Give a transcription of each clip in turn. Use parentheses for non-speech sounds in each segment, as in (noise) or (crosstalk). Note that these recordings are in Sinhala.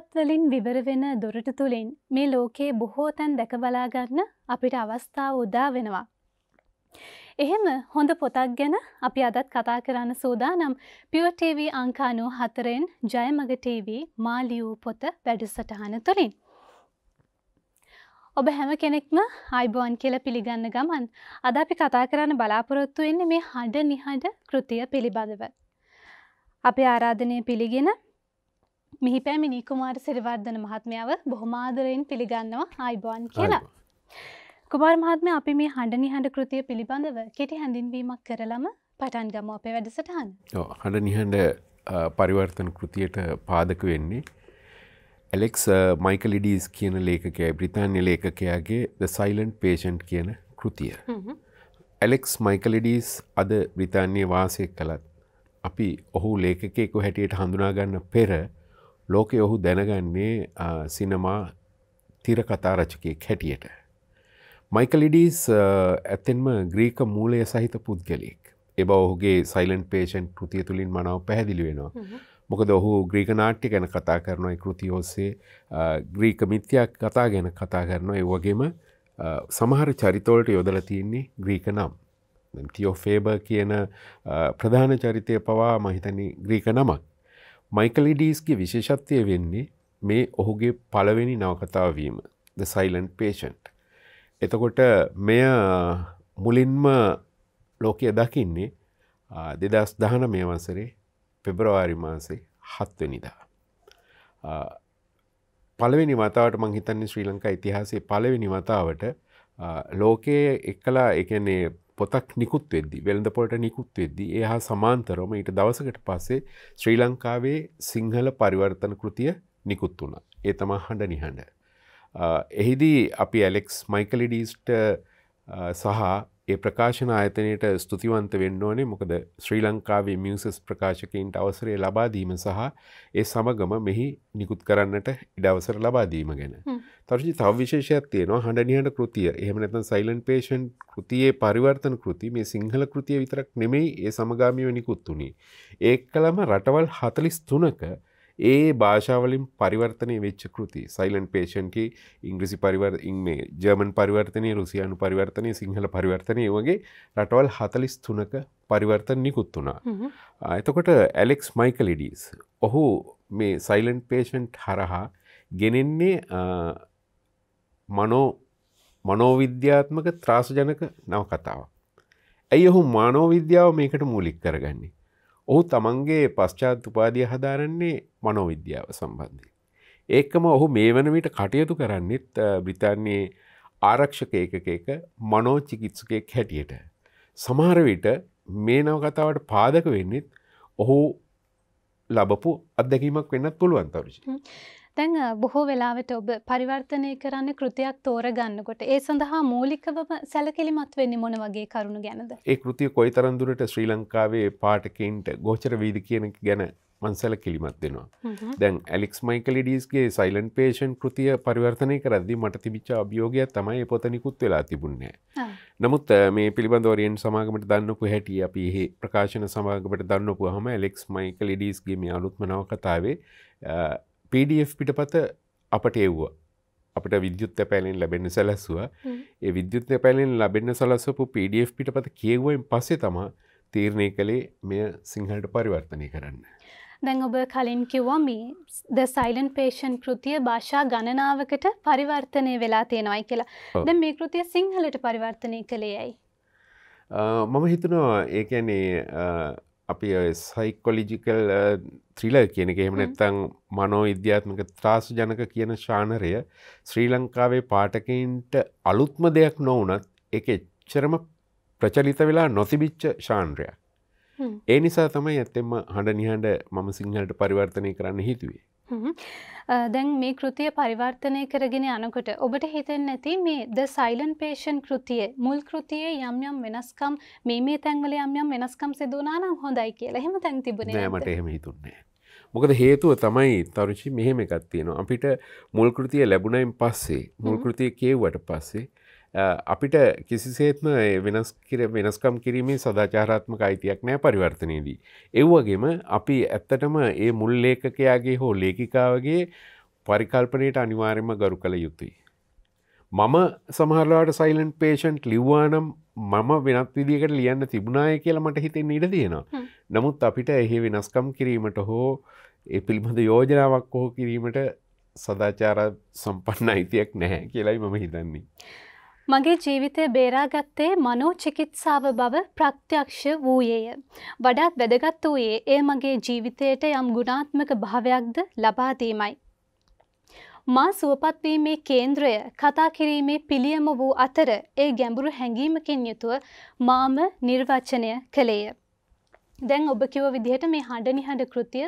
පත්වලින් විවර වෙන දොරට තුළින් මේ ලෝකයේ බොහෝ තැන් දැකබලාගන්න අපිට අවස්ථාව උදා වෙනවා. එහෙම හොඳ පොතක් ගැන අපි අදත් කතා කරන්න සූදානම් පියටව අංකානු හතරෙන් ජයමගටව මාලියූ පොත වැඩසටහන තුළින්. ඔබ හැම කෙනෙක්ම අයිබෝන් කියල පිළිගන්න ගමන් අද අපි කතා කරන්න බලාපොරොත්තු වෙන්නේ මේ හඬ නිහඬ කෘතිය පිළිබඳව. අපේ ආරාධනය පිළිගෙන මෙහි පැමිණි කුමාර සිරිවර්ධන මහත්මයාව බොහොමාදරයෙන් පිළිගන්නවා ආයිබෝන් කියලා. කුමාර මහත්ම අපි මේ හඬනි හඬ කෘතිය පිළිබඳව කෙටි හැඳින්වීමක් කරලම පටන් ගම අපේ වැඩසටහන්. හඬ නිහඬ පරිවර්තන කෘතියට පාදක වෙන්නේ. ඇලෙක්ස් මයිකලිඩීස් කියන ලේකකය බ්‍රිතාන්්‍ය ලේකකයාගේ ද සයිලන්ට් පේෂන්ට් කියන කෘතිය. ඇලෙක්ස් මයිකලිඩීස් අද බ්‍රිතාන්්‍යය වාසය කළත් අපි ඔහු ලේකකෙකු හැටියට හඳුනාගන්න පෙර ලෝකය ඔහු දැනගන්නේ සිනමා තිරකතා රචකයක් හැටියට. මයිකලිඩිස් ඇත්තෙන්ම ග්‍රීක මූලය සහිත පුද්ගලෙක් එබ ඔහුගේ සයිලන්් පේෂන් කෘතිය තුළින් මනාව පැහැදිලිවෙනවා. මොකද ඔහු ග්‍රීක නාට්‍ය ගැන කතා කරනයි කෘති ඔස්සේ ග්‍රීක මිත්‍යයක් කතා ගැන කතා කරනවා ඒ වගේම සමහර චරිතෝලට යොදල තියෙන්නේ ග්‍රීක නම්. ටියෝ ෆේබ කියන ප්‍රධාන චරිතය පවා මහිතනි ග්‍රීක නමක්. මයිකලිඩීස්ගේ විශේෂත්වය වෙන්නේ මේ ඔහුගේ පළවෙනි නවකතාවීම ද සයිලන්් පේෂන්ට් එතකොට මෙය මුලින්ම ලෝකය දකින්නේ දෙදස් දහන මේ වසරේ පෙබරවාරි මාසේ හත්වනිදා පළවෙනි මතාවට මං හිතන්නේ ශ්‍රී ලංකා ඉතිහාසේ පලවෙනි මතාවට ලෝකයේ එක්කලා එකනේ පොතක් නිකුත් වෙද්දි වෙළඳ පොට නිකුත් වෙද්දි එහා සමාන්තරම ඊට දවසකට පස්සේ ශ්‍රී ලංකාවේ සිංහල පරිවර්තන කෘතිය නිකුත් වුණ ඒ තමා හඬ නිහඬ. එහිදී අපි ඇලෙක්ස් මයිකලිඩීස්ට සහ ඒ ප්‍රකාශන ආයතනයට ස්තුතිවන්ත වෙන්න ඕනේ මොකද ශ්‍රී ලංකාවේ මියසස් ප්‍රකාශකයින්ට අවසරය ලබාදීම සහ ඒ සමගම මෙහි නිකුත් කරන්නට ඉඩවසර ලබාදීම ගැන තර්ජි තව විශේෂයක් තියෙනවා හඬනියට කෘතිය එහෙම නැත්නම් සයිලන්ට් පේෂන් කෘතියේ පරිවර්තන කෘති මේ සිංහල කෘතිය විතරක් නෙමෙයි ඒ සමගාමීව නිකුත් වුණේ ඒකලම රටවල් 43ක ඒ භාෂාවලින් පරිවර්තනය වෙච්ච කෘති සයිලන් පේෂන්කි ඉංග්‍රසි පරිවර් ඉං මේ ජර්මන් පරිවර්තනය රුසියානු පරිවර්තනය සිංහල පරිවර්තනය වගේ රටවල් හතලිස් තුනක පරිවර්තන නිකුත් වුණා. එතකොට ඇලෙක්ස් මයිකල් ඉඩීස් ඔහු මේ සයිලන්් පේෂන්ට් හරහා ගෙනෙන්නේ මනෝ මනෝවිද්‍යාත්මක ත්‍රාසජනක නවකතාව. ඇයි ඔහු මානෝවිද්‍යාව මේකට මූලික් කරගන්නේ. ඔහු තමන්ගේ පශ්චාත් උපාදිය හදාරන්නේ මනෝවිද්‍යාව සම්බන්ධය. ඒකම ඔහු මේ වන විට කටයුතු කරන්නෙත් බ්‍රිතාන්නේ ආරක්ෂක ඒකකේක මනෝචිකිත්සකයක් හැටියට. සමහරවිට මේ නවකතාවට පාදක වෙන්නෙත් ඔහු ලබපු අත්දැකීමක් වෙන්නත් පුළුවන් තවරචි. දැන් බොහෝ වෙලාවට ඔබ පරිවර්තනය කරන්න කෘතියක් තෝරගන්නකොට ඒ සඳහා මූලිකවම සැලකිලිමත් වෙන්න මොන වගේ කරුණු ගැනද. ඒ කෘතිය කොයිතරන්දුරට ශ්‍රී ලංකාවේ පාටකන්ට ගෝචර වීදි කියන ගැන මන්සල කිලිමත් දෙෙනවා දැන් ඇලික්ස් මයිකලිඩස්ගේ සයිලන් පේෂන් කෘතිය පරිවර්තනය කරදදි මට තිබිච්ච අභියෝගයක් තමයි පොතනිකුත් වෙලා තිබුන්නේ නමුත් මේ පිළිබඳවරයෙන් සමාගමට දන්නකු හැටිය අපි එහි ප්‍රකාශන සමාගමට දන්නපු හම එලෙක්ස් මයිකලිඩස්ගේ මේ අලුත්මනාව කතාවේ PDF පිටපත අපට එව්වා අපට විද්‍යුත් පැලින් ලැබෙන සැලැස්ව ඒ විද්‍යුත් පැලින් ලැබෙන සලස්සපු PDF පිටපත කියවුවෙන් පස්සේ තමා තීරණය කළේ මෙය සිංහලට පරිවර්තනය කරන්න. දැන් ඔබ කලින් කිව්වා මේ ද සයිලන් පේෂන් කෘතිය භාෂා ගණනාවකට පරිවර්තනය වෙලා තියෙනවයි කියලා. දැන් මේ කෘතිය සිංහලට පරිවර්තනය කළේ ඇයි? මම හිතනවා ඒ කියන්නේ අපි සයිකොලිජිකල් ත්‍රීල කියනක එහෙමනැත්තං මනෝ ඉද්‍යාත්මක ත්‍රාසු ජනක කියන ශානරය ශ්‍රී ලංකාවේ පාටකයින්ට අලුත්ම දෙයක් නොවනත් එක එච්චරම ප්‍රචලිත වෙලා නොතිබිච්ච ශාන්රයක්. ඒ නිසා තමයි ඇත්තෙම හඬ නිහඬ මම සිංහලට පරිවර්තනය කරන්න හිතුවේ. දැන් මේ කෘතිය පරිවර්තනය කරගෙන යනකොට ඔබට හිතෙන් නැති මේ ද සයිලන් පේෂන් කෘතිය මුල් කෘතියේ යම් යම් වෙනස්කම් මේ මේ තැන්වල යම් යම් වෙනස්කම් සිදුනානම් හොඳයි කියලා එහෙම තැන් තිබුණේ මට එහෙම හිතුන්නේ මොකද හේතුව තමයි තරුචි මෙහෙම එකක් තියෙනවා අපිට මුල් කෘතිය ලැබුණයින් පස්සේ මුල් කෘතිය කියවුවට පස්සේ අපිට කිසිසේත්ම වෙනස් කිර වෙනස්කම් කිරීමේ සදාචාරාත්මක අයිතියක් නෑ පරිවර්තනයේදී. එව්වගේම අපි ඇත්තටම ඒ මුල් ලේකකයාගේ හෝ ලේකිකාවගේ පරිකල්පනයට අනිවාර්යම ගරු කළ යුතුයි. මම සමහරලාට සයිලන්් පේෂන්ට් ලිව්වානම් මම වෙනත් විදිකට ලියන්න තිබුණාය කියලා මට හිතෙන් ඉඩ තියෙනවා. නමුත් අපිට එහි වෙනස්කම් කිරීමට හෝ ඒ පිළිබඳ යෝජනාවක් හෝ කිරීමට සදාචාර සම්පන්න අයිතියක් නැහැ කියලයි මම හිතන්නේ. මගේ ජීවිතය බේරාගත්තේ මනෝචිකිත්සාව බව ප්‍රත්‍යක්ෂ වූයේය. වඩාත් වැදගත් වූයේ ඒ මගේ ජීවිතයට යම් ගුණාත්මක භාවයක්ද ලබාදීමයි. මා සුවපත්වීමේ කේන්ද්‍රය කතා කිරීමේ පිළියම වූ අතර ඒ ගැඹුරු හැඟීමකින් යුතුව මාම නිර්වචනය කළේය. දැන් ඔබ කිව විදිහට මේ හඬ නිහඬ කෘතිය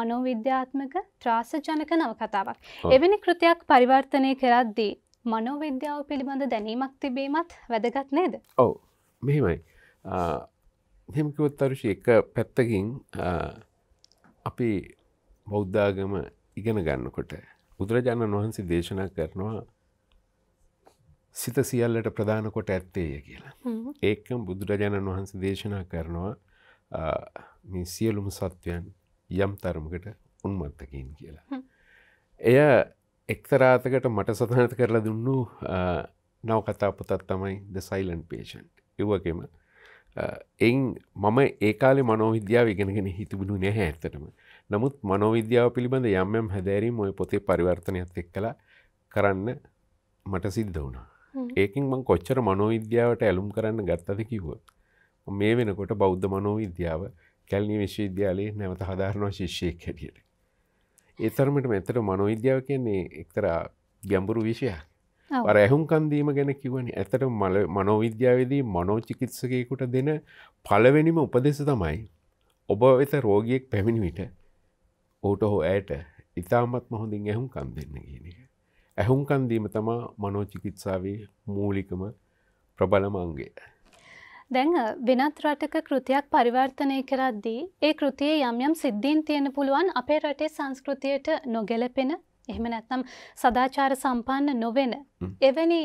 මනෝවිද්‍යාත්මක ත්‍රාසජනක නවකතාවක්. එවැනි කෘතියක් පරිවර්තනය කරද්දී මනෝවිද්‍යාව පිළිබඳ දැනීමක් තිබීමත් වැදගත් නේද ඔව මෙහෙමයි හෙමකිවත් අරුෂි එක පැත්තකින් අපි බෞද්ධාගම ඉගෙන ගන්නකොට බුදුරජාණන් වහන්සේ දේශනා කරනවා සිත සියල්ලට ප්‍රධාන කොට ඇත්තේය කියලා. ඒකම් බුදුරජාණන් වහන්සේ දේශනා කරනවා මේ සියලුම සත්වයන් යම් තරමකට උන්මත්තකින් කියලා. එය එක්තරාතකට මට සතනත කරලා දුන්නු නවකතා පොතත් තමයි ද සයිලන්් පේෂන්් එවගේම එයින් මම ඒකාලේ මනෝවිද්‍යාව ඉගෙනගෙන හිතිබුණු නැහැ ඇත්තටම නමුත් මනෝවිද්‍යාව පිළිබඳ යම්යම් හැදැරීම ඔය පොතේ පරිවර්තනයක් එක් කළ කරන්න මට සිද්ධ වුණා ඒකින් මං කොච්චර මනෝවිද්‍යාවට ඇලුම් කරන්න ගත්තද කිව්වොත් මේ වෙනකොට බෞද්ධ මනෝවිද්‍යාව කැල්නි විශ්වවිද්‍යාලයේ නැවත හදාරනවා ශිෂ්‍යයක් හැටියට ඒතරමට මෙතර මනොවිද්‍යාව කියන්නේ එක්තර ගැඹුරු විෂයක් අර ඇහුම්කන්දීම ගැන කිවනි ඇතට මල මනෝවිද්‍යාවේදී මනෝචිකිත්සකයකුට දෙන පලවෙනිම උපදෙස තමයි. ඔබ වෙත රෝගියෙක් පැමිණි විට ඔහුට හෝ ඇයට ඉතාමත් මහොඳින් ඇහුම්කන් දෙන්න කියන එක. ඇහුම්කන්දීම තමා මනෝචිකිත්සාවේ මූලිකම ප්‍රබලමංගේ. දැන් වෙනත් රටක කෘතියක් පරිවර්තනය කරද්දී ඒ කෘතියේ යම් යම් සිද්ධීන් තියෙන පුළුවන් අපේ රටේ සංස්කෘතියට නොගැලපෙන එහෙම නැත්නම් සදාචාර සම්පන්න නොවෙන එවැනි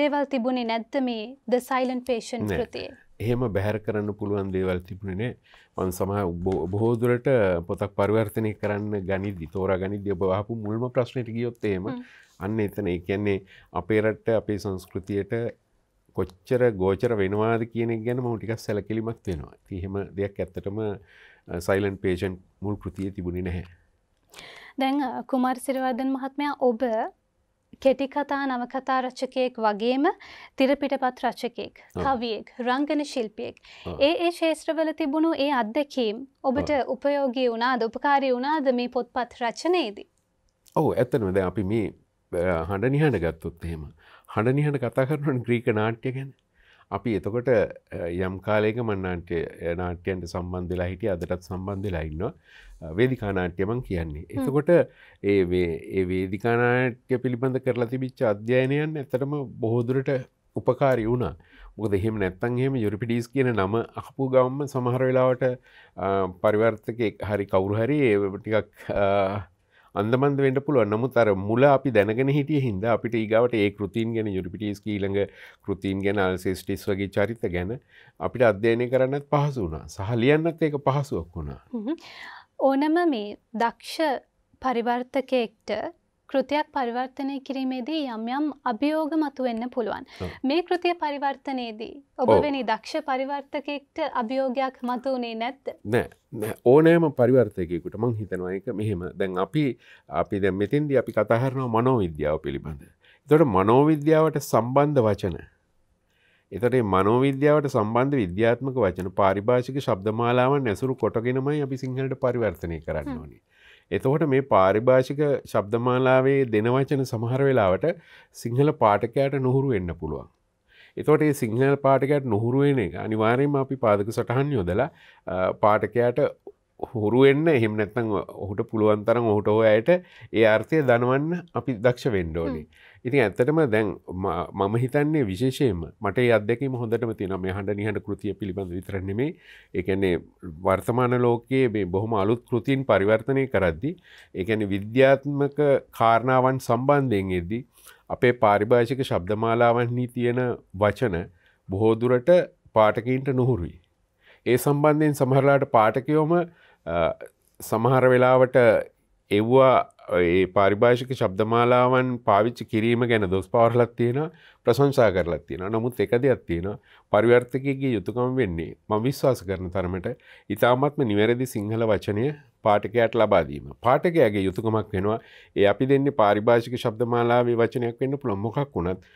දේවල් තිබුණේ නැද්ද මේ ද සයිලන් පේෂන් කෘතියේ එහෙම බැහැර කරන්න පුළුවන් දේවල් තිබුණනේ මන් සමහ බොහෝදුරට පොතක් පරිවර්තනය කරන්න ගනිදි තෝරා ගනිදි ඔබ වහපු මුල්ම ප්‍රශ්නයට ගියොත් එහෙම අන්න එතන ඒ කියන්නේ අපේ රට අපේ සංස්කෘතියට කොච්චර ගෝචර වෙනවාද කියන ගැන මහටිකක් සැලකිලිමක් වෙනවා තිහෙම දෙයක් ඇත්තටම සයිලන් පේෂන් මුල් කෘතිය තිබුණි නැහැ. දැන් කුමර් සිරවර්ධන් මහත්මයා ඔබ කෙටිකතා නවකතා රචකයෙක් වගේම තිරපිටපත් රචකෙක් කවියෙක් රංගන ශිල්පියෙක් ඒ ඒ ශේත්‍රවල තිබුණු ඒ අත්දැකීම් ඔබට උපයෝගී වුණාද උපකාරී වුණාද මේ පොත්පත් රචනයේදී. ඔහු ඇත්තනවද අපි මේ හඬ නිහඬ ගත්තොත් එහෙම හඬනිහට කතා කරනන් ග්‍රීක නාට්‍ය ගැන අපි එතකොට යම් කාලයක මන්නාට්‍ය නාට්‍යයන්ට සම්බන්ධලා හිටිය අදටත් සම්බන්ධලා ඉන්නවා වේදිකානාට්‍යමන් කියන්නේ. එතකොට ඒ වේදිකානාට්‍ය පිළිබඳ කරලා තිබිච්ච අධ්‍යයනයන් ඇතරම බොහෝදුරට උපකාරි වුණා මොකද එහෙම නැත්තන් එහෙම යුරිපිඩිස් කියන නම අහපු ගම්ම සමහර වෙලාවට පරිවර්තක හරි කවුරු හරි ටිකක් අන්දමන්ද වෙන්ට පුළුව නමුත් අර මුල අපි දැනගෙන හිටිය හිද අපිට ඒගවට ඒ කෘතින් ගැන යුරිපිටස් කීළඟ කෘතින් ගැන අල්සේස්ටිස් වගේ චරිත ගැන අපිට අධ්‍යයනය කරන්නත් පහසු වුණා සහලියන්නත් ඒක පහසුවක් වුණා ඕනම මේ දක්ෂ පරිවර්තකෙක්ට කෘතියක් පරිවර්තනය කිරීමේදී යම් යම් අභියෝග මතුවෙන්න පුළුවන්. මේ කෘතිය පරිවර්තනයේදී. ඔබවැනි දක්ෂ පරිවර්තකෙක්ට අභියෝගයක් මතුවනේ නැත්ත. නෑ ඕනෑම පරිවර්තයකෙකුට මං හිතනවා එක මෙහෙම දැන් අපි අපි දැ මෙතින්ද අපි කතාහරනවා මනෝවිද්‍යාව පිළිබඳ. තොට මනෝවිද්‍යාවට සම්බන්ධ වචන. එතට මනෝවිද්‍යාවට සම්බන්ධ විද්‍යාත්මක වචන පාරිභාෂික ශබ්දමාලාවන් ඇසුරු කොටගෙනමයි අපි සිංහලට පරිවර්තනය කරන්න ඕනේ. එතකොට මේ පාරිභාෂික ශබ්දමාලාවේ දෙනවචන සමහර වෙලාවට සිංහල පාටකයට නොහුරු වෙන්න පුළුවන්. එතොට ඒ සිංහල පාටකයට නොහුරුවෙන එක අනිවාරයම අපි පාදක සටහන් යොදලා පාටකයට හුරුවෙන්න එහෙම නැත්තං ඔහුට පුළුවන්තරම් ඔහුට හෝ ඇයට ඒ අර්ථය දනවන්න අපි දක්ෂ වෙන්ඩෝනේ. ඉතින් ඇත්තටම දැන් මම හිතන්නේ විශේෂයෙන් මට අදැකම හොඳටම තින මෙහට නිහට කෘතිය පිළිබඳ විතරන්නෙමේ එකන්නේ වර්තමාන ලෝකයේ මේ බොහොම අලුත් කෘතින් පරිවර්තනය කරද්දි එකන විද්‍යාත්මක කාරණාවන් සම්බන්ධයෙන් එද්දි අපේ පාරිභාෂික ශබ්දමාලාවන්නේ තියෙන වචන බොහෝදුරට පාටකීන්ට නොහුරුයි. ඒ සම්බන්ධයෙන් සමහරලාට පාටකයෝම සමහර වෙලාවට එව්වා ඒ පාරිභාෂික ශබ්දමාලාවන් පාවිච්චි කිරීම ගැන දොස් පවරලත් තියෙන ප්‍රසංසා කරලත් තියෙන නමුත් එක දෙයක් තියෙන පරිවර්තකයගේ යුතුකම් වෙන්නේ ම විශ්වාස කරන තරමට ඉතාමත්ම නිවැරදි සිංහල වචනය පාටකයට ලබාදීම. පාටකයාගේ යුතුකමක් වෙනවා ඒ අපි දෙන්නේ පාරිභාෂික ශබ්දමාලාවේ වචනයක් වෙන්න පුළොන් මොකක් වුණත්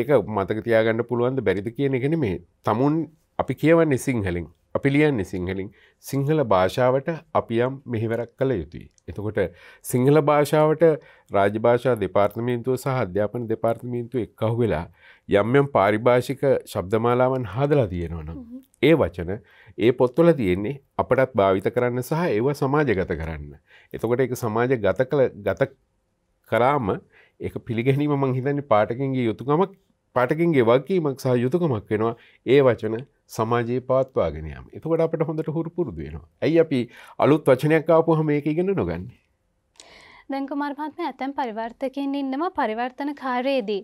ඒක මතක තියාගන්න පුළුවන්ද බැරිද කියන එකන මේ තමුන් අපි කියවන්නේ සිංහලින් අපි ලියන්නේ සිංහලින් සිංහල භාෂාවට අපි යම් මෙහිවරක් කළ යුතුයි. එතකොට සිංහල භාෂාවට රාජභාෂා දෙපාර්තමේන්තුව සහ අධ්‍යාපන දෙපාර්තමේන්තුව එක්කහු වෙලා යම් යම් පාරිභාෂික ශබ්දමාලාවන් හදලා තියෙනවා නම් ඒ වචන ඒ පොත්වල තියෙන්නේ අපටත් භාවිත කරන්න සහ ඒව සමාජගත කරන්න. එතකොට ඒක සමාජ ගත කළ ගත කරාම ඒක පිළිගැනීම මං හිතන්නේ පාටකින්ගේ යුතුකමක් පාටකින්ගේ වගකීමක් සහ යුතුකමක් වෙනවා ඒ වචන සමාජයේ පවත්වාගෙන යම් එතකොට අපට හොඳට හුරු පුරුදු වෙනවා ඇයි අපි අලුත් වචනයක් ආපු හම ඒක ඉගෙන නොගන්න දැංකුමාර්පාත්ම ඇතැම් පරිවර්තකින් ඉන්නවා පරිවර්තන කාරයේදී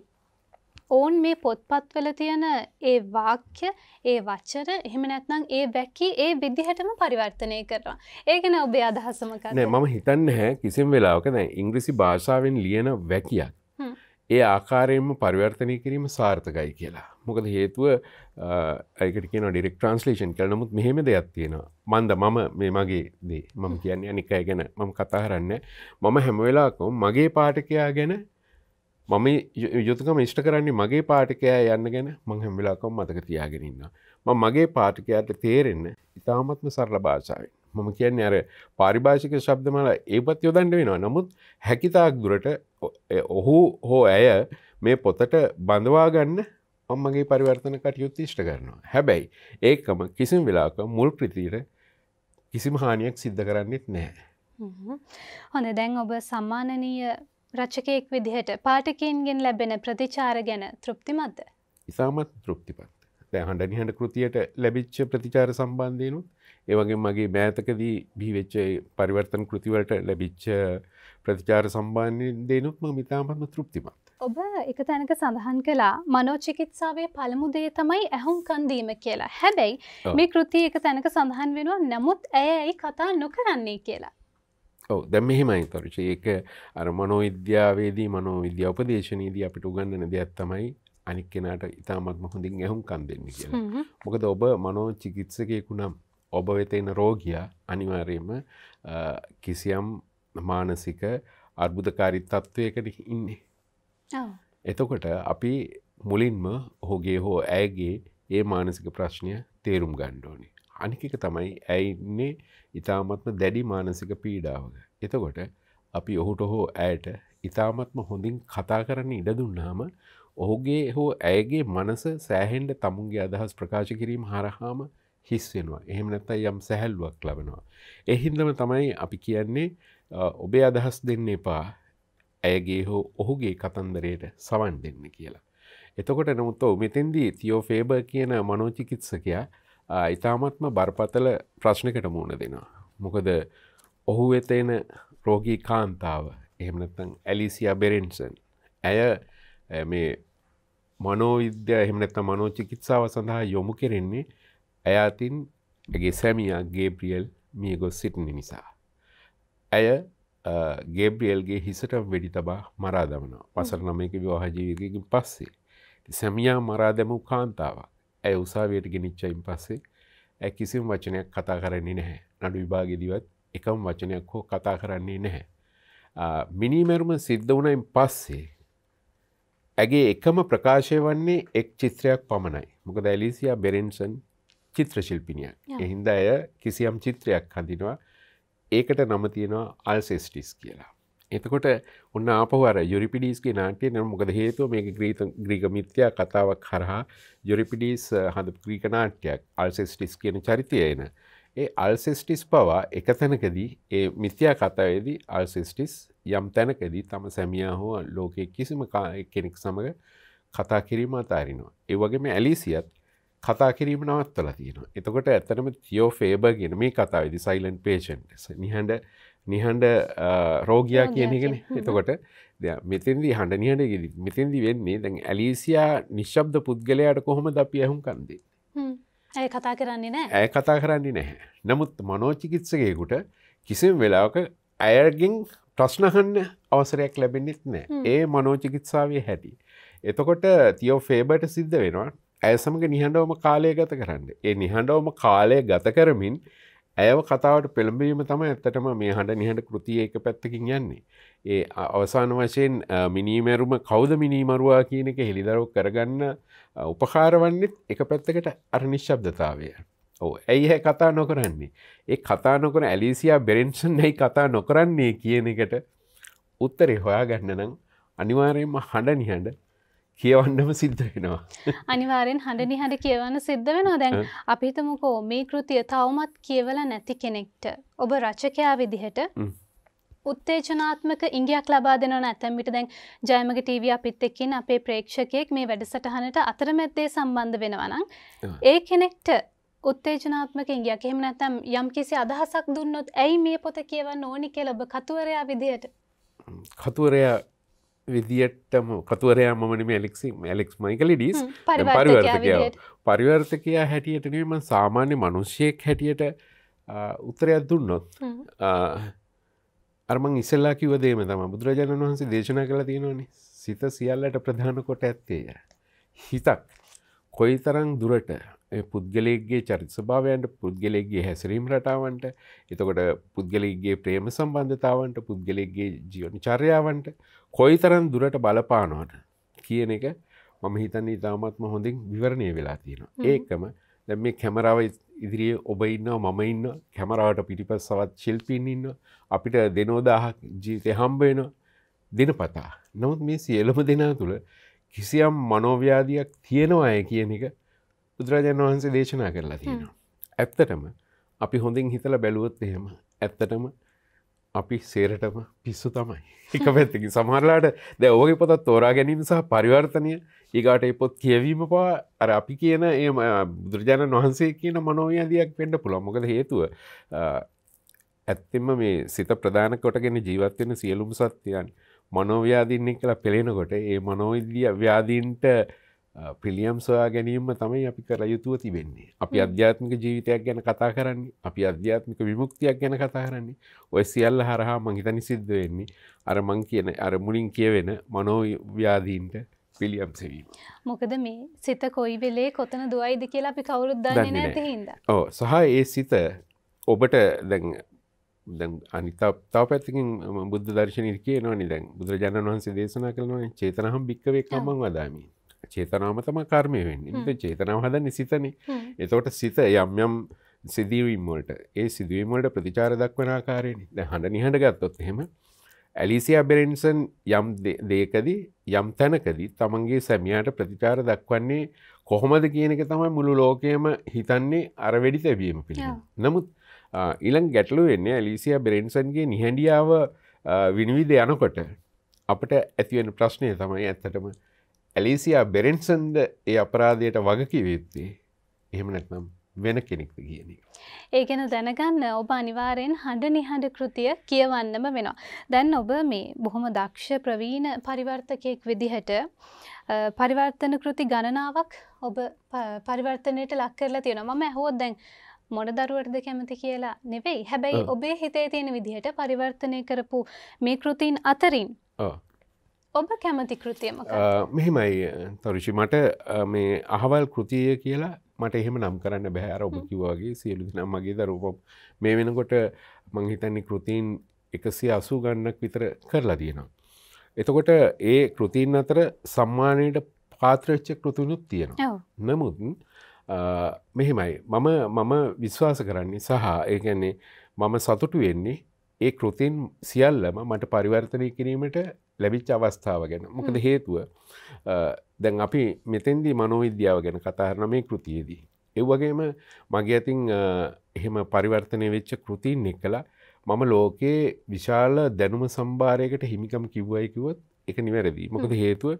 ඔවුන් මේ පොත්පත්වල තියෙන ඒ වාක්‍ය ඒ වච්චර එහෙම නැත්නම් ඒ වැැකි ඒ විදිහටම පරිවර්තනය කරවා ඒගෙන ඔබේ අදහසමක නෑ මම හිතන්න හැ කිසිම් වෙලාවක දැ ඉංග්‍රිසි භාෂාවෙන් ලියන වැැකියක් ඒ ආකාරයෙන්ම පරිවර්තනය කිරීම සාර්ථකයි කියලා. මොකද හේතුව ඇකට කියන ඩිරෙක් ට්‍රන්ස්ලේෂන් කල නමුත් මෙහෙම දෙයක් තියෙනවා මන්ද මම මේ මගේ දේ මම කියන්න අනිකය ගැන මම කතාහරන්න මම හැමවෙලාකෝ මගේ පාටකයා ගැන මම යුතුකම ෂ්ට කරන්නේ මගේ පාටකයා යන්න ගැන මං හැමවෙලාකොම් මතක තියාගෙනන්න. මගේ පාටකයාට තේරෙන්න ඉතාමත්ම සරල භාෂාවෙන්. මම කියන්නේ අර පාරිභාෂික ශබ්දමල ඒපත් යොදන්ඩ වෙනවා නමුත් හැකිතාක් දුරට ඔහු හෝ ඇය මේ පොතට බඳවාගන්න මගේ පරිවර්තන කටයුත්ත ෂ්ට කරනවා හැබැයි ඒකම කිසිම් වෙලාක මුල් ප්‍රතිීර කිසිම හානියක් සිද්ධ කරන්නෙත් නෑ හොඳ දැන් ඔබ සම්මානනීය රචකයෙක් විදිහට පාටකයන්ගෙන් ලැබෙන ප්‍රතිචාර ගැන තෘප්තිමත්ද ඉතාමත් තෘප්තිපත් දැ හඬ නිහඬ කෘතියට ලැබිච්ච ප්‍රතිචාර සම්බන්ධයනුත් ඒවගේ මගේ මෑතකදී බිහිවෙච්ච පරිවර්තන කෘතිවලට ලැබිච්ච ප්‍රතිචාර සම්බාන්ධය දෙනුත්ම මිතාමත්ම තෘප්තිමත්. ඔබ එක තැනක සඳහන් කලා මනෝචිකිත්සාවේ පළමුදේ තමයි ඇහුම්කන්දීම කියලා. හැබැයි මේ කෘති එක තැනක සඳහන් වෙනවා නමුත් ඇය ඇයි කතා නොකරන්නේ කියලා. ඔව දැම් මෙහෙමයි තොරච ඒක අර මනෝවිද්‍යාවේදී මනෝවිද්‍යා උපදේශනයේදී අපිට උගන්නන දෙයක් තමයි අනික් කෙනට ඉතාමත්ම හොඳින් ඇහුම් කන්දෙන්නේ කියලා. මොකද ඔබ මනෝචිකිත්සකයකු නම් ඔබ වෙතෙන රෝගිය අනිවාර්යම කිසියම් මානසික අර්බුදකාරි තත්ත්වයකට ඉන්නේ. එතකොට අපි මුලින්ම ඔහුගේ හෝ ඇගේ ඒ මානසික ප්‍රශ්නය තේරුම් ගණ්ඩෝනි. අනිකක තමයි ඇයින්නේ ඉතාමත්ම දැඩි මානසික පීඩාවක. එතකොට අපි ඔහුට හෝ ඇයට ඉතාමත්ම හොඳින් කතා කරන්න ඉඩ දුන්නාම ඔහුගේ හෝ ඇයගේ මනස සෑහෙන්ට තමුන්ගේ අදහස් ප්‍රකාශ කිරීම හරහාම හිස්වෙනවා එහෙම නැතයි යම් සැහැල්ලුවක් ලබනවා. එහින්දම තමයි අපි කියන්නේ ඔබේ අදහස් දෙන්න එපා ඇයගේ හෝ ඔහුගේ කතන්දරයට සවන් දෙන්න කියලා. එතකොට නමුත් ඔ මෙතෙන්දී තියෝ ෆේබ කියන මනෝචිකිත්සකයා ඉතාමත්ම බරපතල ප්‍රශ්නකට මුණ දෙනවා. මොකද ඔහු වෙත එන රෝගී කාන්තාව එහෙමනතං ඇලිසියා බෙරෙන්සන් ඇය මේ මනෝවිද්‍ය එහෙමනැත්ත මනෝචිකිත්සාව සඳහා යොමු කෙරෙන්නේ ඇය අතින් ඇගේ සැමියා ගේබ්‍රියල් මිය ගොස් සිටින නිසා. ඇය ගේබ්‍රියල්ගේ හිසට වෙඩි තබා මරා දමන වසර නමයක විවාහජීවිකකින් පස්සේ. සැමියා මරා දැමූ කාන්තාවක් ඇය උසාවයට ගෙනනිච්චයින් පස්සේ ඇ කිසිම් වචනයක් කතා කරන්නේ නැහැ නඩු විභාගෙදිවත් එකම් වචනයක් හෝ කතා කරන්නේ නැහැ. මිනිමැරුම සිද්ධ වනයින් පස්සේ ඇගේ එකම ප්‍රකාශය වන්නේ එක් චිත්‍රයක් පමණයි මොක දැලිසියා බෙරෙන්සන් චිත්‍රශිල්පිනිය එහින්ද ඇය කිසියම් චිත්‍රයක් හඳිනවා ඒකට නම තියෙනවා අල්සෙස්ටිස් කියලා එතකොට ඔන්න අපවර යුරිපිඩිස්ගේ නාට්‍ය න මොකද හේතුව මේ ග්‍රීත ග්‍රීක මිත්‍යයා කතාවක් හරහා යුරිපිඩිස් හඳ ග්‍රීක නාට්‍යයක් අල්සෙස්ටිස් කියන චරිතය එන. ඒ අල්සෙස්ටිස් පවා එක තැනකදී ඒ මිත්‍යා කතාවේදී අල්සෙස්ටිස් යම් තැනකදී තම සැමියා හෝ ලෝකයේ කිසිම කෙනෙක් සමඟ කතා කිරීම අතාරිනවා. ඒ වගේම ඇලිසියත් කතා කිරීම නවත්තලා තියෙන එතකොට ඇතනම තියෝ ෆේබ ගෙන මේ කතා විදි සයිලන් පේෂන් නිහඬ නිහඬ රෝගයා කියනගෙන එතකොට මෙතින්දි හඬ නිහට ගෙද මෙතින්දි වෙන්නේ දැන් ඇලිසියා නිශ්බ්ද පුද්ගලයාට කොහොම අපි ඇහුම් කන්දේ ඇය කතා කරන්නේ නෑ ඇය කතා කරන්නේ නැහැ නමුත් මනෝචිකිත්සකයකුට කිසිම වෙලාවක ඇයගෙන් ප්‍රශ්නහන්න අවසරයක් ලැබෙන්නෙත් නෑ ඒ මනෝචිකිත්සාවේ හැටි එතකොට තියෝ ෆේබට සිද්ධ වෙනවා ඇයසමග නිහඬවම කාලය ගත කරන්න. ඒ නිහඬවම කාලය ගත කරමින් ඇව කතාවට පෙළඹීම තම ඇත්තටම මේ හඬ නිහඬ කෘතිය එක පැත්තකින් යන්නේ. ඒ අවසාන වශයෙන් මිනීමැරුම කෞද මිනීමරුවා කියන එක හෙළිදරව් කරගන්න උපකාරවන්නෙත් එක පැත්තකට අරනිශ්ශබ්දතාවය. ඕ ඇයි හැ කතා නොකරන්නේ. ඒ කතා නොකර ඇලිසියා බෙරෙන්ෂන් ඇයි කතා නොකරන්නේ කියන එකට උත්තරේ හොයා ගන්න නම් අනිවාරයෙන්ම හඬ නිහඬ කියවන්නම සිද්ධ වෙනවා අනිවාරෙන් හඬනි හඬ කියවන්න සිද්ධ වෙනවා දැන් අපිතමකෝ මේ කෘතිය තවමත් කියවල නැති කෙනෙක්ට ඔබ රචකයා විදිහට උත්තේජනාත්මක ඉංගයක් ලබා දෙනවන ඇතැම්මිට දැන් ජයමග ටීව අපිත් එක්කින් අපේ ප්‍රේක්ෂකයෙක් මේ වැඩසටහනට අතරමැද්දේ සම්බන්ධ වෙනවනම් ඒ කෙනෙක්ට උත්තේජනාත්මක ඉංගයක් එහෙම නැතම් යම් කිසි අදහසක් දුන්නොත් ඇයි මේ පොත කියවන්න ඕනි කෙල ඔබ කතුවරයා විදියට කතුවරයා විදිට්ටම කතුවරයා මනම එලෙක්සි එලෙක්ස් මයිකලිඩස් පරිවර්තකයා පරිවර්තකයා හැටියටනීම සාමාන්‍ය මනුෂ්‍යයෙක් හැටියට උත්තරයක් දුන්නොත් අර්මං ඉසල්ලා කිවදේම තම බුදුරජාණන් වහන්සේ දේශනා කළ තියෙනවනි සිත සියල්ලට ප්‍රධාන කොට ඇත්තේය. හිතක් කොයි තරං දුරට පුද්ගලයක්ගේ චරිත ස්භාවයන්ට පුද්ගලෙක්ගේ හැසිරීම් රටාවන්ට එතකොට පුද්ගලෙක්ගේ ප්‍රේම සම්බන්ධතාවන්ට පුද්ගලෙක්ගේ ජීවනි චර්යාවන්ට කොයි තරන් දුරට බලපානවට කියන එක මම හිතන්නේ ඉතාමත්ම හොඳින් විවරණය වෙලා තියෙනවා ඒකම දැ මේ කැමරාව ඉදිරියේ ඔබ ඉන්න මම ඉන්න කැමරාවට පිටිපස් සවත් ශිල්පීන් ඉන්න අපිට දෙනෝදාහ ජීතය හම්බේන දෙන පතා නමුත් මේ සියලම දෙනා තුළ කිසියම් මනෝව්‍යාධයක් තියෙනවා අය කියන එක බුදුරජාණන් වහන්සේ දේශනා කරලා තියෙනවා ඇත්තටම අපි හොඳින් හිතල බැලුවොත් එහෙම ඇත්තටම අපි සේරටම පිස්සු තමයි එක පැත්තකි සමහරලාට දැ ඕගේ පොතත් තෝරා ගැනීම සහ පරිවර්තනය ඒකාට පොත් කියවීම පවා අර අපි කියන ඒ බුදුරජාණන් වහන්සේ කියන මනෝවියදයක් පෙන්ඩ පුළොමොකද හේතුව ඇත්තෙම මේ සිත ප්‍රධාන කොටගෙන ජීවත්වෙන සියලුම් සත්‍යයන් මනෝව්‍යාදීන්නේ කලා පෙළෙනකොට ඒ මනෝවිද්‍යිය ව්‍යාදීන්ට පිළියම් සොයා ගැනීම තමයි අපි කර යුතුව තිබෙන්නේ. අපි අධ්‍යාත්මික ජීවිතයක් ගැන කතා කරන්නේ අපි අධ්‍යාත්මික විමුක්තියක් ගැන කතා කරන්නේ ඔය සියල්ල හරහා මංහිතනි සිද්ධ වෙන්නේ අර මං කියන අර මුලින් කියවෙන මනෝව්‍යාදීන්ට පිළියම් සෙවීම. මොකද මේ සිත කොයි වෙලේ කොතන දුවයිද කියලා අපි කවුරුත් දන්නේ නැති හින්දා. ඔව් සහ ඒ සිත ඔබට දැන් දැන් අනිතා තව පැත්තකින් බුද්ධ දර්ශනය කියනවනේ දැන් බුදුරජාණන් වහන්සේ දේශනා කරනවා චේතනහම් භික්කවේ කම්මං වදාමි. චේතනාමතම කර්මය වෙන්නේ චේතනාව හදන්න සිතන එතෝට සිත යම්යම් සිදුවීම්වලට ඒ සිදුවීමලට ප්‍රතිචාර දක්වන ආකාරයෙන් ද හඬ නිහඬ ගත්තොත් එහෙම ඇලිසියා බෙරෙන්සන් යම් දේකදී යම් තැනකදී තමන්ගේ සැමියාට ප්‍රතිචාර දක්වන්නේ කොහොමද කියනක තමයි මුළු ලෝකයම හිතන්නේ අර වැඩි තැබීම පිළ නමුත් ඉළං ගැටලු වෙන්නේ ඇලිසියා බෙරෙන්සන්ගේ නිහැඩියාව විනිවිද යනකොට අපට ඇතිවෙන ප්‍රශ්නය තමයි ඇත්තටම ඇලේසියා බෙරෙන්සන්ද ඒ අපරාධයට වගකිවේත්තේ එහෙම නැත්නම් වෙන කෙනෙක්ද කියන එක. ඒ ගැන දැනගන්න ඔබ අනිවාර්යෙන් හඬ නිහඬ කෘතිය කියවන්නම වෙනවා. දැන් ඔබ මේ බොහොම දක්ෂ ප්‍රවීණ පරිවර්තකයෙක් විදිහට පරිවර්තන කෘති ගණනාවක් ඔබ පරිවර්තනයට ලක් කරලා තියෙනවා. මම ඇහුවොත් දැන් මොන දරුවටද කැමති කියලා නෙවෙයි. හැබැයි ඔබේ හිතේ තියෙන විදිහට පරිවර්තනය කරපු මේ කෘතින් අතරින් ඔබ කැමති කෘතියම මෙහෙමයි තොරිචි මට මේ අහවල් කෘතිය කියලා මට එහෙම නම් කරන්න බැහැර ඔබකිවාගේ සියලු දෙනම් මගේ දරූප මේ වෙනකොට මංහිතන්නේ කෘතින් එකසි අසු ගන්නක් විතර කරලා තියෙනවා. එතකොට ඒ කෘතින් අතර සම්මානයට පාත්‍රච්ච කෘතිනුත් තියෙනවා. නමුත් මෙහෙමයි මම මම විශ්වාස කරන්නේ සහ ඒගැන්නේ මම සතුටු වෙන්නේ ඒ කෘතින් සියල්ලම මට පරිවර්තනය කිරීමට ලැබිච් අවස්ථාව ගැන මොකද හේතුව දැන් අපි මෙතෙන්දී මනෝවිද්‍යාව ගැන කතාරන මේ කෘතියේදී. එව්වගේම මගේ ඇතින් එහෙම පරිවර්තනය වෙච්ච කෘතින් එක් කලා මම ලෝකයේ විශාල දැනුම සම්භාරයකට හිමිකම් කිව්වයිකිවත් එක නිවැරදි. මොකද හේතුව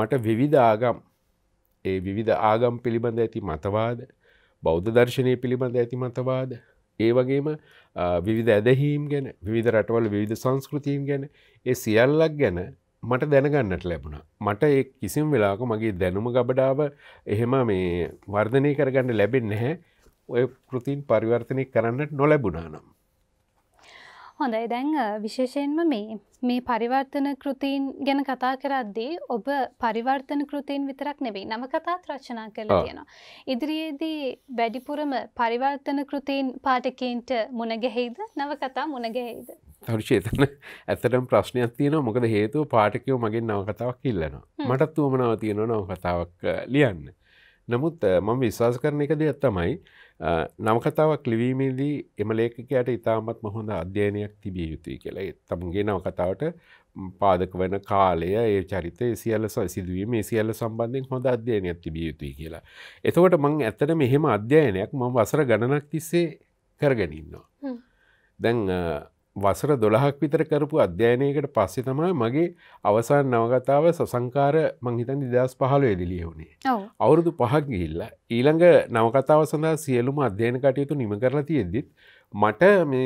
මට විවිධ ආගම් ඒ විවිධ ආගම් පිළිබඳ ඇති මතවාද බෞද්ධ දර්ශනය පිළිබඳ ඇති මතවාද ඒ වගේම විවිධ ඇදහීම් ගැන විධ රටවල විධ සංස්කෘතියම් ගැන ඒ සියල්ලක් ගැන මට දැනගන්නට ලැබුණා මට ඒ කිසිම් වෙලාක මගේ දැනුම ගබඩාව එහෙම මේ වර්ධනය කරගන්න ලැබෙන් නැහැ ඔය කෘතින් පරිවර්තනය කරන්නට නොලැබුණා නම් හොඳයි දැන් විශේෂයෙන්ම මේ මේ පරිවර්තන කෘතින් ගැන කතා කරද්දී ඔබ පරිවර්තන කෘතින් විතරක් නෙවෙයි නවකතාත් රචනා කරලා තියෙනවා. ඉදිරියේදී වැඩිපුරම පරිවර්තන කෘතින් පාඨකීන්ට මුණගැහෙයිද නවකතා මුණගැහෙයිද? හරිචේතන ඇත්තටම ප්‍රශ්නයක් තියෙනවා මොකද හේතුව පාඨකයෝ මගෙන් නවකතාවක් ඉල්ලනවා. මටත් උවමනාව තියෙනවා නවකතාවක් ලියන්න. නමුත් මම විශ්වාස කරන එක දෙයක් තමයි නවකතාවක් ලිවීමේදී එම ලේකකයට ඉතාමත් මහොඳ අධ්‍යයනයක් තිබිය යුතුයි කියලා තමුන්ගේ නවකතාවට පාදක වන කාලය ඒ චරිත සියල සිදුවීම සියල්ල සම්බන්ධෙන් හොඳ අධ්‍යයනයක් තිබිය යුතුයි කියලා. එතකොට මං ඇත්තට මෙහෙම අධ්‍යයනයක් මම වසර ගණනක් තිස්සේ කරගනින්නවා. දැන් වසර දොළහක් විතර කරපු අධ්‍යයනයකට පස්සෙ තමයි මගේ අවසාන් නවගතාව සසංකාර මංහිතන් නිදස් පහලෝ එදිලිය වුණේ අවුරුදු පහක් ගිල්ල ඊළඟ නවකතාව සඳහා සියලුම අධ්‍යයන කටයුතු නිම කරලා තියෙද්දිත් මට මේ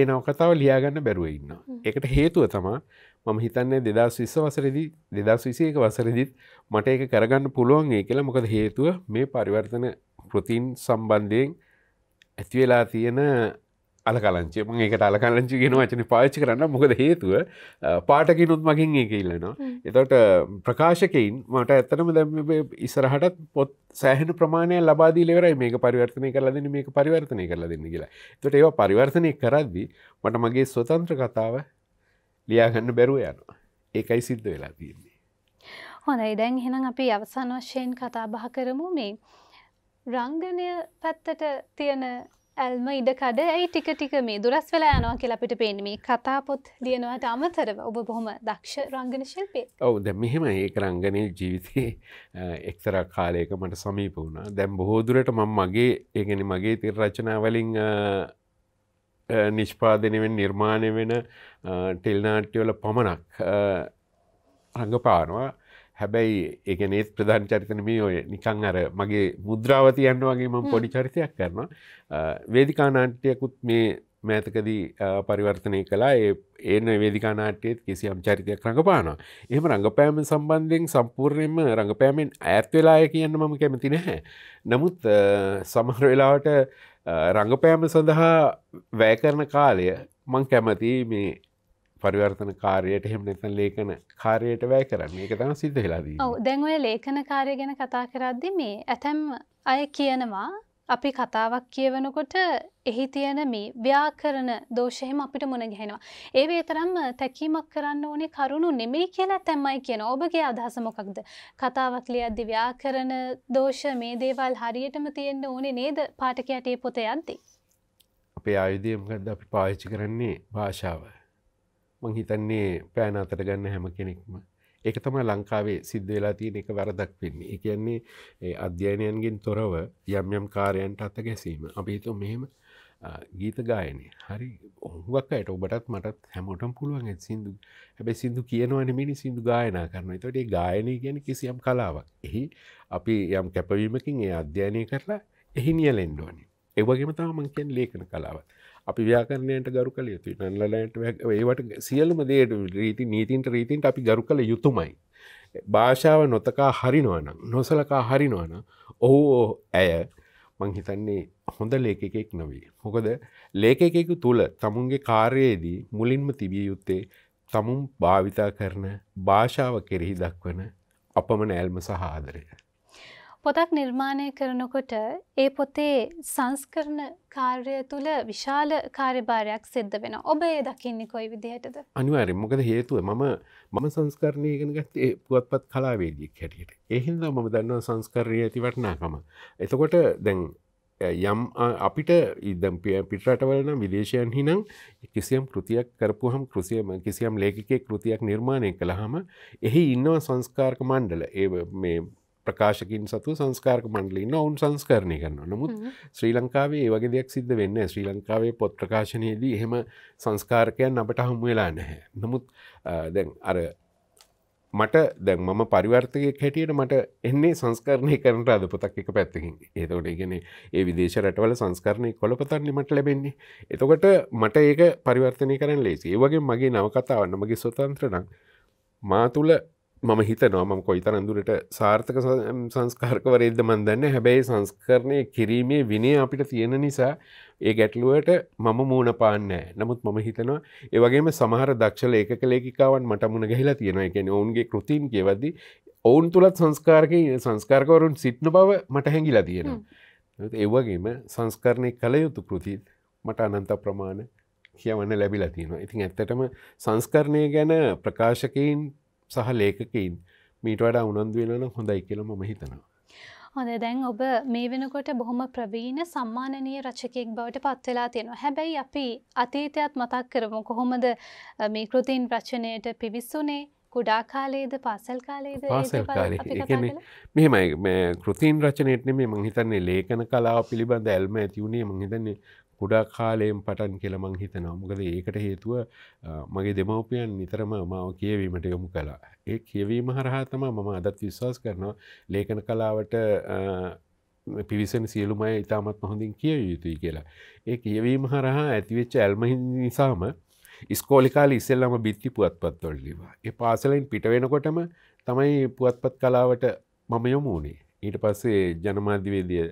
ඒ නවකතාව ලියාගන්න බැරුව ඉන්න එකට හේතුව තමා මම හිතන්නේ දෙදස් විස්ස වසරදි දෙදස් විසයක වසරදිත් මට එක කරගන්න පුළුවන් ඒ කියලා මොකද හේතුව මේ පරිවර්තන කෘතින් සම්බන්ධයෙන් ඇතිවෙලා තියෙන අලකලංචේ මං ඒකට අලකලංචි ගෙන වචන පාච්චි කරන්න මොකද හේතුව පාටකිනුත් මගින් ඒක ඉල්ලනවා. එතොට ප්‍රකාශකයින් මට ඇත්තනම දැ ඉස්සරහටත් පොත් සෑහන ප්‍රමාණය ලබාදී ලෙවරයි මේක පරිවර්තනය කරලා දෙන්න මේක පරිවර්තනය කරලා දෙන්න කියලා. තොට ඒ පරිවර්තනය කරද්දි මට මගේ ස්වතන්ත්‍ර කතාව ලියාගන්න බැරුව යනවා. ඒකයි සිද්ධ වෙලා තියන්නේ. හොඳයි දැන් හෙනම් අපි අවසන් වශයෙන් කතා බහ කරමු මේ රංගනය පැත්තට තියෙන ඇල්ම ඉඩකඩ ඇයි ටික ටික මේ දුරස් වෙලා යනවා කියලා අපිට පේන මේ කතාපොත් ලියනවට අමතරව ඔබ බොහොම දක්ෂ රංගන ශිල්පය ඔවු දැ මෙහෙම ඒක රංගනය ජීවිතයේ එක්තර කාලයක මට සමීප වුණා දැම් බොහෝදුරට මං මගේ ඒගැන මගේ තිර රචනාවලින් නිෂ්පාදනවෙන් නිර්මාණය වෙන ටෙල්නාට්‍යවල පමණක් රඟපානවා හැබැයි එක ඒත් ප්‍රධාන චරිතන මේ ඔය නිකං අර මගේ මුද්‍රාවතියන්න වගේ ම පොඩි චරිතයක් කරනවා වේදිකානාට්‍යයකුත් මේ මෑතකදී පරිවර්තනය කලා ඒ ඒන වේදිකානාට්‍යයත් කිසියම් චරිතයක් රඟපානවා. එහම රඟපෑම සම්බන්ධයෙන් සම්පූර්ණයෙන්ම රඟපෑමෙන් ඇත්වෙලාය කියන්න මම කැමති නැහැ. නමුත් සමහර වෙලාවට රඟපෑම සඳහා වැෑකරන කාලය මං කැමති මේ පරිවර්තන කාරයට එහෙම නැතන් ලේඛන කාරයට වැය කරන්න එක තම සිද්ධ වෙලාදී දැන්ඔය ලේඛන කාරය ගැන කතා කරද්දි මේ ඇතැම් අය කියනවා අපි කතාවක් කියවනකොට එහි තියෙන මේ ව්‍යාකරණ දෝෂයම අපිට මුණ ගැහෙනවා. ඒ වේතරම් තැකීමක් කරන්න ඕනේ කරුණු නෙමෙයි කියලා තැම්මයි කියන. ඔබගේ අදහස මොකක්ද? කතාවක් ලියද්දි ව්‍යාකරණ දෝෂ මේ දේවල් හරියටම තියෙන්න ඕනේ නේද පාඨකයාට මේ පොත යද්දි? අපේ ආයුධය මොකද්ද අපි පාවිච්චි කරන්නේ? භාෂාව. මං හිතන්නේ පෑන අතර ගන්න හැම කෙනෙක්ම එක තම ලංකාවේ සිද්ධ වෙලා තියෙන එක වැරදක් වෙන්නේ එක කියන්නේ අධ්‍යයනයන්ගෙන් තොරව යම් යම් කාරයන්ට අත ගැසීම අපි තු මෙහෙම ගීත ගායනය හරි ඔහුවක් අයට ඔබටත් මටත් හැමෝටම් පුළුවන් ඇ සිදු හැබැ සිදු කියනවනමිනි සිදු ගායනා කරන තොටේ ගායනය ගැන කිසියම් කලාවක් එහි අපි යම් කැපවීමකින් ඒ අධ්‍යයනය කරලා එහි නියලෙන්ඩෝනි ඒවගේම තමන් කියන් ලේකන කලාවත් අපි ව්‍යාකරණයට ගරු කළ යුතු නන්ලලට ඒවට සියලුම දේට රීති නීතින්ට රීතින්ට අපි ගරු කළ යුතුමයි. භාෂාව නොතකා හරිනවනම් නොසලකා හරිනවන ඔහු ඇය මංහිතන්නේ හොඳ ලේකෙක් නොවේ. මොකද ලේකෙකෙකු තුළ තමුන්ගේ කාර්යයේදී මුලින්ම තිබිය යුත්තේ තමුන් භාවිතා කරන භාෂාව කෙරෙහි දක්වන අපමන ඇල්ම සහ ආදරය. පොතක් නිර්මාණය කරනකොට ඒ පොතේ සංස්කරණ කාර්ය තුළ විශාල කාර්යභාරයක් සිද්ධ වෙන ඔබ ඒ දකින්නේ කොයි විදිහයටද අනිවාරෙන් මොකද හේතුව මම මම සංස්කරණය ගෙන ගත්තේ පුවත්පත් කලාවේදියක් හැටියට එහින්ද මම දන්නවා සංස්කරණය ඇති වටනාකම එතකොට දැන් යම් අපිට ඉදම් පිටරටවලන විදේශයන් හිනම් කිසියම් කෘතියක් කරපුහම් කෘසියම කිසියම් ලේකේ කෘතියක් නිර්මාණය කළ හම එහි ඉන්නවා සංස්කාර්ක මණ්ඩල ඒ මේ ප්‍රකාශකින් සතු සංස්කාරක මණ්ඩලින්න ඔවුන් සංස්කරණය කරන්න නමුත් ශ්‍රී ලංකාවේ වගේ දෙයක් සිද්ධ වෙන්න ශ්‍රී ලංකාවේ පොත් ප්‍රකාශනයේදී එහෙම සංස්කාරකයන් අපට හමුවෙලා නැහැ. නමුත් දැන් අර මට දැන් මම පරිවර්තකය හැටියට මට එන්නේ සංස්කරණය කරනට අද පොතක් එක පැත්තකින් ඒතකොට ඉගෙන ඒ විදේශ රටවල සංස්කරණය කොළපතන්නේ මට ලැබෙන්නේ එතකොට මට ඒක පරිවර්තනය කරන්න ලේසි ඒ වගේ මගේ නවකතාවන්න මගේ ස්වතන්ත්‍රනම් මා තුළ මම හිතනවා මම කොයි තරන්දුරට සාර්ථක සංස්කාර්කවරේද මන් දන්න හැබැයි සංස්කරණය කිරීමේ විනේ අපිට තියෙන නිසා ඒ ගැටලුවට මම මූුණ පාන්නෑ නමුත් මම හිතනවා ඒවගේම සමහර දක්ෂල ඒක කලේකිකාවන් මට මුණ ගැහිලා තියෙන එකෙන ඔවුන්ගේ කෘතින් කියවද්දි ඔවුන් තුළත් සංස්කාරක සංස්කාර්කවරුන් සිට්න බව මට හැඟිලා තියෙනවා ඒවගේම සංස්කරණය කළ යුතු කෘතිත් මට අනන්ත ප්‍රමාණ කියවන්න ලැබිලා තියෙනවා ඉතින් ඇත්තටම සංස්කරණය ගැන ප්‍රකාශකයින් සහ ලේකකයින් මීට වඩා උනන්දු වෙනන හොඳයි කියලම මහිතනවා. හොඳ දැන් ඔබ මේ වෙනකොට බොහොම ප්‍රවීණ සම්මානනය රචකයෙක් බවට පත්වෙලා තියෙනවා හැබැයි අපි අතීතයත් මතක් කරමු කොහොමද මේ කෘතින් ප්‍රචනයට පිවිස්සුනේ කුඩා කාලේද පාසල් කාලේද පාසල් කාලේ මෙහෙමයි කෘතින් රචනයට මේ මංහිතන්නේ ලේඛන කලාව පිළිබඳ ඇල්ම ඇතිවුණේ මංහිතන්නේ කුඩා කාලයෙන් පටන් කෙළමං හිතනවා මොකද ඒකට හේතුව මගේ දෙමවපියන් නිතරම මාව කියවීමට යොමු කලා ඒ කියවීම හරහාතම මම අදත් විශ්වාස කරනවා ලේඛන කලාවට පිවිසන සියලුමය ඉතාමත් හොඳින් කියව යුතුයි කියලා. ඒ කියවීම හරහා ඇතිවෙච්ච ඇල්මහි නිසාම ස්කෝලිකාල ඉස්සෙල්ලම බිත්ති පුවත්පත් ොල්ලිවා. ඒ පාසලෙන් පිටවෙනකොටම තමයි පුවත්පත් කලාවට මම යොමුණේ. ඊට පස්සේ ජනමාධ්‍යවේදිය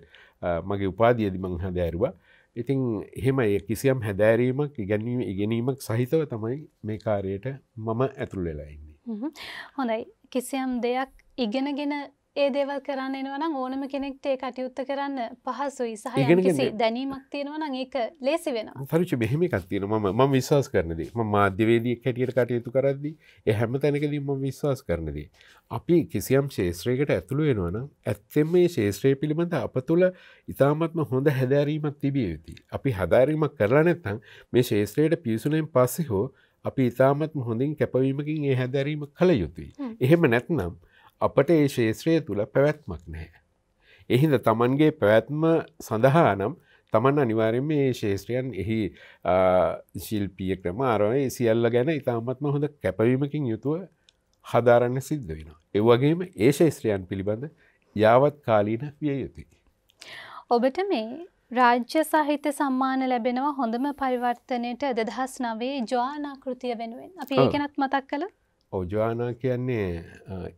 මගේ උපාදියදි මංහද ඇරුවා ඉතිං එහෙම කිසියම් හැදෑරීමක් ඉගැනීම ඉගෙනීමක් සහිතව තමයි මේ කාරයට මම ඇතුළ වෙලාඉන්නේ. හොඳයි කිසියම් දෙයක් ඉගෙනගෙන ඒ දේවල් කරන්න එනවනම් ඕනම කෙනෙක්ට ඒ කටයුත්ත කරන්න පහසුයි සහ යම්කිසි දැනීමක් තියෙනවනම් ඒක ලේසි වෙනවා. හරිච මෙහෙම එකක් තියෙනවා මම මම විශ්වාස කරන දේ. මම මාධ්‍යවේදියෙක් හැටියට කටයුතු කරද්දී ඒ හැම තැනකදීම මම විශ්වාස කරන දේ. අපි කිසියම් ශාස්ත්‍රයකට ඇතුළු වෙනවනම් ඇත්තෙන් මේ ශාස්ත්‍රය පිළිබඳ අප තුළ ඉතාමත්ම හොඳ හැදෑරීමක් තිබිය යුතුයි. අපි හැදෑරීමක් කරලා නැත්නම් මේ ශාස්ත්‍රයට පිවිසුණෙන් පස්සේ හෝ අපි ඉතාමත්ම හොඳින් කැපවීමකින් ඒ හැදෑරීම කළ යුතුයි. එහෙම නැත්නම් අපට ඒ ශේත්‍රය තුළ පැවැත්මක් නැහැ. එහිද තමන්ගේ පැවැත්ම සඳහා නම් තමන් අනිවාරෙන් මේ ශේත්‍රයන් එහි ශිල්පිය ක්‍රම ආරවය සියල්ල ගැන ඉතාමත්ම හොඳ කැපවීමකින් යුතුව හදාරන්න සිද්ධ වෙන. එවගේම ඒ ශේත්‍රයන් පිළිබඳ යාවත් කාලීන විය යුතුයි. ඔබට මේ රාජ්‍ය සාහිත්‍ය සම්මාන ලැබෙනවා හොඳම පරිවර්තනයට දෙදහස් නවේ ජවානාකෘතිය වෙනුවෙන් අපි ඒකෙනත් මතක් කළත් ඔජානා කියන්නේ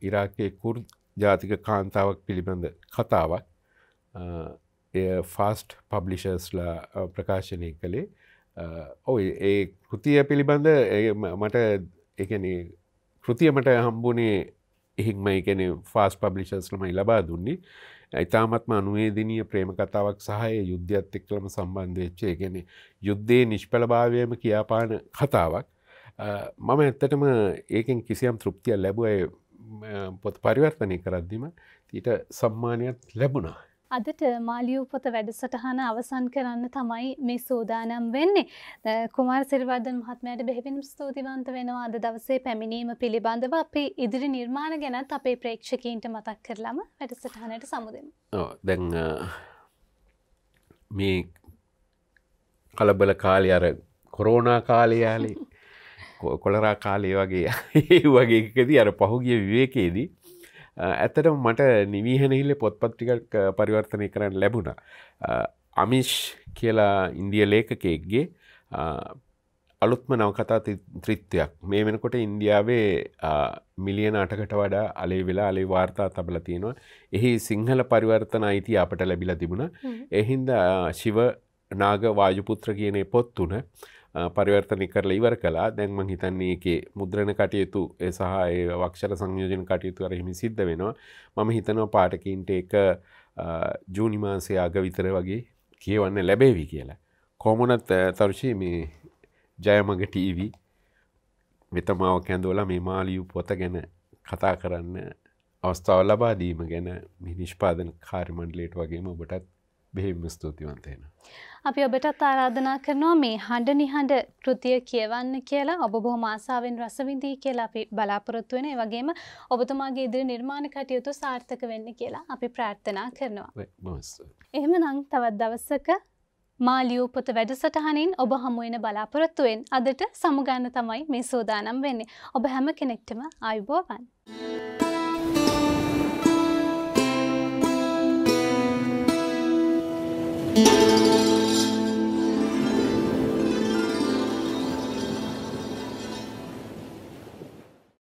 ඉරාකයේ කුර් ජාතික කාන්තාවක් පිළිබඳ කතාවක් එය ෆාස්ට් පබ්ලිෂර්ස්ලා ප්‍රකාශනය කළේ ඔයි ඒ කෘතිය පිළිබඳ මට එකන කෘතියමට හම්බුණේ එහික්ම එකන ෆාස් පබ්ලිෂස්ලමයි ලබා දුන්නේ ඇතාමත්ම අනුවේදිනය ප්‍රේම කතාවක් සහය යුද්ධත් එක්ලම සම්බන්ධ වෙච්චේ ගැන යුද්ධේ නිෂ්පලභාවයම කියාපාන කතාවක් මම ඇත්තටම ඒකෙන් කිසියම් තෘප්තිය ලැබුවයි පොත පරිවර්තනය කරද්දිම ඊට සම්මානයක් ලැබුණා. අදට මාලියූ පොත වැඩසටහන අවසන් කරන්න තමයි මේ සූදානම් වෙන්නේ. කුමාර සිරිවර්ධන මහත්මයට බෙහෙවින් ස්තුතිවන්ත වෙනවා අද දවසේ පැමිණීම පිළිබඳව අපේ ඉදිරි නිර්මාණ ගැනත් අපේ ප්‍රේක්ෂකීන්ට මතක් කරලම වැඩසටහනට සමුදෙන්. දැන් මේ කලබල කාලි අර කොරෝනා කාලයාලි කොලරා කාලය වගේ (laughs) ඒ වගේකදී අර පහුගිය විවේකයේදී ඇත්තට මට නිවීහනහිල්ල පොත්පත්්ටිකක් පරිවර්තනය කරන්න ලැබුණ. අමිෂ් කියලා ඉන්දිය ලේකකෙක්ගේ අලුත්ම නවකතා ත්‍රිත්වයක් මේ වෙනකොට ඉන්දියාවේ මිලියන අටකට වඩා අලේ වෙලා අලේ වාර්තා තබල තියෙනවා එහි සිංහල පරිවර්තන අයිති අපට ලැබිල තිබුණ එහින්ද ශිව නාග වාජුපුත්‍ර කියනේ පොත් වන පරිවර්තනය කරලා ඉවර කලා දැන් මං හිතන්නේ එකේ මුද්‍රණ කටයුතු සහ වක්ෂර සංයෝජන කටයුතු අරහිමි සිද්ධ වෙනවා මම හිතනවා පාටකින්ට එක ජූනිමාන්සේ අග විතර වගේ කියවන්න ලැබේවි කියලා. කොමනත් තරුෂය මේ ජයමග ටීවී වෙතමාව කැඳවල මේ මාලියු පොත ගැන කතා කරන්න අවස්ථාව ලබාදීම ගැන මිනිෂ්පාදන කාරිමණ්ඩලේට වගේම ඔබටත් බෙහිම ස්තුතිවන්තයෙන. අපි ඔබටත් ආරාධනා කරනවා මේ හඬ නිහඬ කෘතිය කියවන්න කියලා ඔබ බොහොම ආසාවෙන් රසවිඳී කියලා අපි බලාපොරොත්තු වෙන. ඒ වගේම ඔබතුමාගේ ඉදිරි නිර්මාණ කටයුතු සාර්ථක වෙන්න කියලා අපි ප්‍රාර්ථනා කරනවා. එහෙමනම් තවත් දවසක මාලියෝ පොත වැඩසටහනින් ඔබ හමුවෙන බලාපොරොත්තුවෙන් අදට සමුගන්න තමයි මේ සූදානම් වෙන්නේ. ඔබ හැම කෙනෙක්ටම ආයුබෝවන්. Música